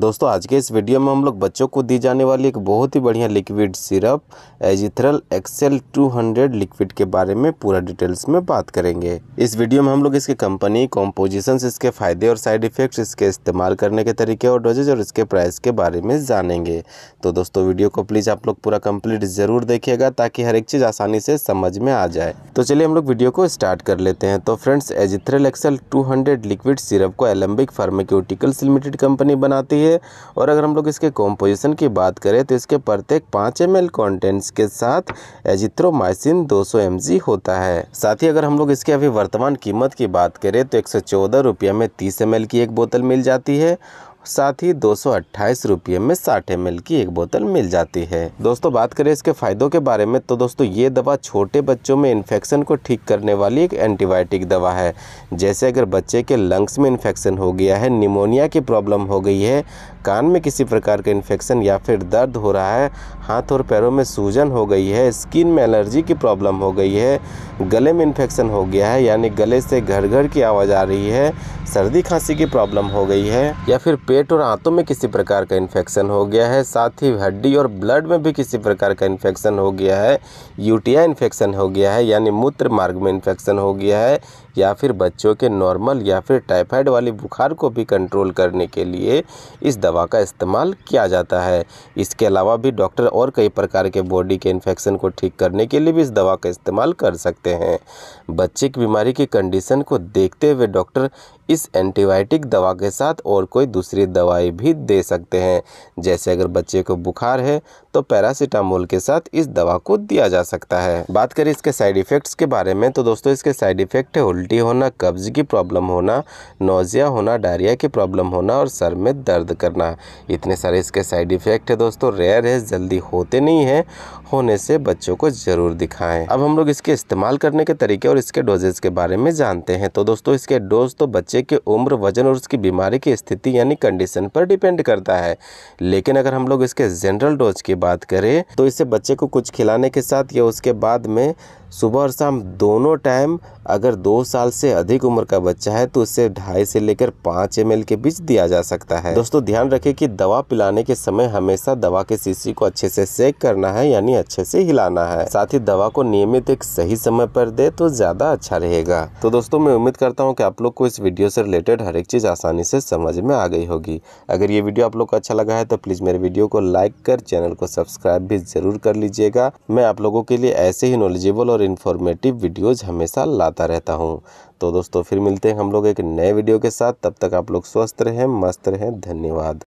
दोस्तों आज के इस वीडियो में हम लोग बच्चों को दी जाने वाली एक बहुत ही बढ़िया liquid syrup Azithral XL 200 liquid के बारे में पूरा डिटेल्स में बात करेंगे इस वीडियो में हम लोग इसकी कंपनी कॉम्पोजिशन इसके फायदे और साइड इफेक्ट्स इसके इस्तेमाल करने के तरीके और डोजेज और इसके प्राइस के बारे में जानेंगे तो दोस्तों वीडियो को प्लीज़ आप लोग पूरा कम्प्लीट ज़रूर देखिएगा ताकि हर एक चीज़ आसानी से समझ में आ जाए तो चलिए हम लोग वीडियो को स्टार्ट कर लेते हैं तो friends Azithral XL two liquid syrup को एलम्बिक फार्मेक्यूटिकल्स लिमिटेड कंपनी बनाती है है और अगर हम लोग इसके कॉम्पोजिशन की बात करें तो इसके प्रत्येक पाँच एम कंटेंट्स के साथ एजिथ्रोमाइसिन 200 जी होता है साथ ही अगर हम लोग इसके अभी वर्तमान कीमत की बात करें तो एक सौ में तीस एम की एक बोतल मिल जाती है साथ ही दो सौ रुपये में साठ एम की एक बोतल मिल जाती है दोस्तों बात करें इसके फायदों के बारे में तो दोस्तों ये दवा छोटे बच्चों में इन्फेक्शन को ठीक करने वाली एक एंटीबायोटिक दवा है जैसे अगर बच्चे के लंग्स में इन्फेक्शन हो गया है निमोनिया की प्रॉब्लम हो गई है कान में किसी प्रकार का इन्फेक्शन या फिर दर्द हो रहा है हाथ और पैरों में सूजन हो गई है स्किन में एलर्जी की प्रॉब्लम हो गई है गले में इन्फेक्शन हो गया है यानी गले से घर घर की आवाज़ आ रही है सर्दी खांसी की प्रॉब्लम हो गई है या फिर पेट और हाथों में किसी प्रकार का इन्फेक्शन हो गया है साथ ही हड्डी और ब्लड में भी किसी प्रकार का इन्फेक्शन हो गया है यूटिया इन्फेक्शन हो गया है यानी मूत्र मार्ग में इन्फेक्शन हो गया है या फिर बच्चों के नॉर्मल या फिर टाइफाइड वाली बुखार को भी कंट्रोल करने के लिए इस दवा का इस्तेमाल किया जाता है इसके अलावा भी डॉक्टर और कई प्रकार के बॉडी के इन्फेक्शन को ठीक करने के लिए भी इस दवा का इस्तेमाल कर सकते हैं बच्चे की बीमारी की कंडीशन को देखते हुए डॉक्टर इस एंटीबायोटिक दवा के साथ और कोई दूसरी दूसरी दवाई भी दे सकते हैं जैसे अगर बच्चे को बुखार है तो पैरासीटामोल के साथ इस दवा को दिया जा सकता है बात करें इसके साइड इफ़ेक्ट्स के बारे में तो दोस्तों इसके साइड इफ़ेक्ट है उल्टी होना कब्ज की प्रॉब्लम होना नोज़िया होना डायरिया की प्रॉब्लम होना और सर में दर्द करना इतने सारे इसके साइड इफ़ेक्ट है दोस्तों रेयर है जल्दी होते नहीं है होने से बच्चों को ज़रूर दिखाएं अब हम लोग इसके इस्तेमाल करने के तरीके और इसके डोजेज के बारे में जानते हैं तो दोस्तों इसके डोज तो बच्चे के उम्र वजन और उसकी बीमारी की स्थिति यानी कंडीशन पर डिपेंड करता है लेकिन अगर हम लोग इसके जनरल डोज की बात करें तो इसे बच्चे को कुछ खिलाने के साथ या उसके बाद में सुबह और शाम दोनों टाइम अगर दो साल से अधिक उम्र का बच्चा है तो उसे ढाई से लेकर पाँच एम के बीच दिया जा सकता है दोस्तों ध्यान रखें कि दवा पिलाने के समय हमेशा दवा के शीशी को अच्छे से सेक करना है यानी अच्छे से हिलाना है साथ ही दवा को नियमित एक सही समय पर दे तो ज़्यादा अच्छा रहेगा तो दोस्तों मैं उम्मीद करता हूँ कि आप लोग को इस वीडियो से रिलेटेड हर एक चीज़ आसानी से समझ में आ गई होगी अगर ये वीडियो आप लोग को अच्छा लगा है तो प्लीज़ मेरे वीडियो को लाइक कर चैनल को सब्सक्राइब भी ज़रूर कर लीजिएगा मैं आप लोगों के लिए ऐसे ही नॉलेजेबल और इन्फॉर्मेटिव वीडियोज़ हमेशा लाता रहता हूँ तो दोस्तों फिर मिलते हैं हम लोग एक नए वीडियो के साथ तब तक आप लोग स्वस्थ रहें मस्त रहें धन्यवाद